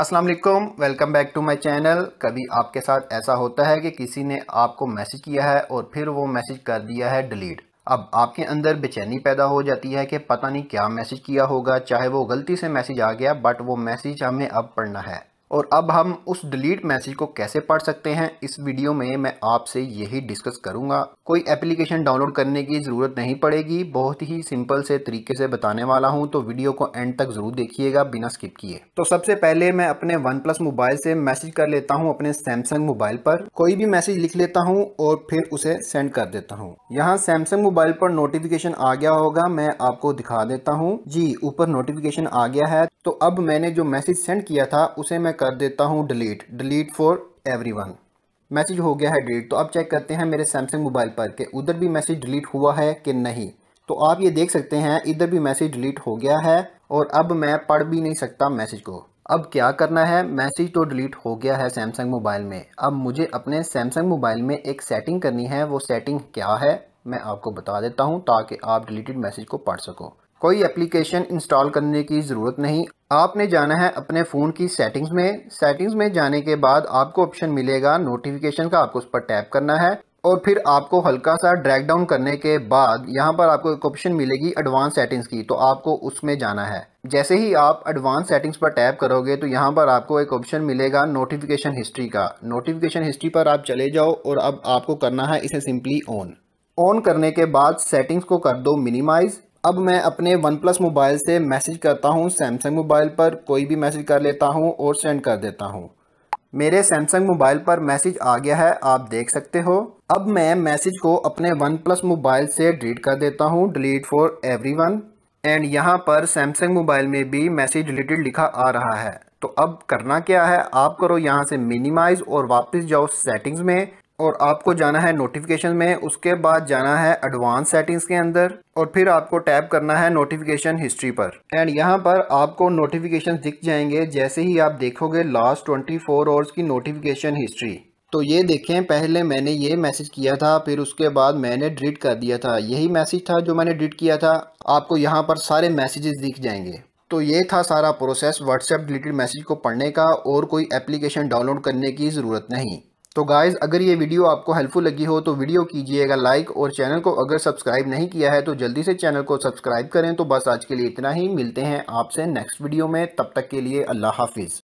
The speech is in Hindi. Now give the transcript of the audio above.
अस्सलाम वालेकुम welcome back to my channel कभी आपके साथ ऐसा होता है कि किसी ने आपको मैसेज किया है और फिर वो मैसेज कर दिया है डिलीट अब आपके अंदर बेचैनी पैदा हो जाती है कि पता नहीं क्या मैसेज किया होगा चाहे वो गलती से मैसेज आ गया बट वो मैसेज हमें अब पढ़ना है और अब हम उस डिलीट मैसेज को कैसे पढ़ सकते हैं इस वीडियो में मैं आपसे यही डिस्कस करूंगा कोई एप्लीकेशन डाउनलोड करने की ज़रूरत नहीं पड़ेगी बहुत ही सिंपल से तरीके से बताने वाला हूं तो वीडियो को एंड तक ज़रूर देखिएगा बिना स्किप किए तो सबसे पहले मैं अपने वन प्लस मोबाइल से मैसेज कर लेता हूँ अपने सैमसंग मोबाइल पर कोई भी मैसेज लिख लेता हूँ और फिर उसे सेंड कर देता हूँ यहाँ सैमसंग मोबाइल पर नोटिफिकेशन आ गया होगा मैं आपको दिखा देता हूँ जी ऊपर नोटिफिकेशन आ गया है तो अब मैंने जो मैसेज सेंड किया था उसे मैं कर देता हूँ delete delete for every message हो गया है डिलीट तो अब चेक करते हैं मेरे सैमसंग मोबाइल पर कि उधर भी मैसेज डिलीट हुआ है कि नहीं तो आप ये देख सकते हैं इधर भी मैसेज डिलीट हो गया है और अब मैं पढ़ भी नहीं सकता मैसेज को अब क्या करना है मैसेज तो डिलीट हो गया है सैमसंग मोबाइल में अब मुझे अपने सैमसंग मोबाइल में एक सेटिंग करनी है वो सेटिंग क्या है मैं आपको बता देता हूँ ताकि आप डिलीटेड मैसेज को पढ़ सको कोई एप्लीकेशन इंस्टॉल करने की ज़रूरत नहीं आपने जाना है अपने फ़ोन की सेटिंग्स में सेटिंग्स में जाने के बाद आपको ऑप्शन मिलेगा नोटिफिकेशन का आपको उस पर टैप करना है और फिर आपको हल्का सा ड्रैग डाउन करने के बाद यहाँ पर आपको एक ऑप्शन मिलेगी एडवांस सेटिंग्स की तो आपको उसमें जाना है जैसे ही आप एडवांस सेटिंग्स पर टैप करोगे तो यहाँ पर आपको एक ऑप्शन मिलेगा नोटिफिकेशन हिस्ट्री का नोटिफिकेशन हिस्ट्री पर आप चले जाओ और अब आपको करना है इसे सिंपली ऑन ऑन करने के बाद सेटिंग्स को कर दो मिनिमाइज़ अब मैं अपने वन प्लस मोबाइल से मैसेज करता हूँ सैमसंग मोबाइल पर कोई भी मैसेज कर लेता हूँ और सेंड कर देता हूँ मेरे सैमसंग मोबाइल पर मैसेज आ गया है आप देख सकते हो अब मैं मैसेज को अपने वन प्लस मोबाइल से डिलीट कर देता हूँ delete for everyone and यहाँ पर सैमसंग मोबाइल में भी मैसेज डिलीटेड लिखा आ रहा है तो अब करना क्या है आप करो यहाँ से मिनिमाइज़ और वापस जाओ सेटिंग्स में और आपको जाना है नोटिफिकेशन में उसके बाद जाना है एडवांस सेटिंग्स के अंदर और फिर आपको टैप करना है नोटिफिकेशन हिस्ट्री पर एंड यहाँ पर आपको नोटिफिकेशन दिख जाएंगे जैसे ही आप देखोगे लास्ट 24 फोर आवर्स की नोटिफिकेशन हिस्ट्री तो ये देखें पहले मैंने ये मैसेज किया था फिर उसके बाद मैंने डिलीट कर दिया था यही मैसेज था जो मैंने डिलीट किया था आपको यहाँ पर सारे मैसेजेस दिख जाएंगे तो ये था सारा प्रोसेस व्हाट्सएप डिलीटेड मैसेज को पढ़ने का और कोई एप्लीकेशन डाउनलोड करने की ज़रूरत नहीं तो गाइज़ अगर ये वीडियो आपको हेल्पफुल लगी हो तो वीडियो कीजिएगा लाइक और चैनल को अगर सब्सक्राइब नहीं किया है तो जल्दी से चैनल को सब्सक्राइब करें तो बस आज के लिए इतना ही मिलते हैं आपसे नेक्स्ट वीडियो में तब तक के लिए अल्लाह हाफिज़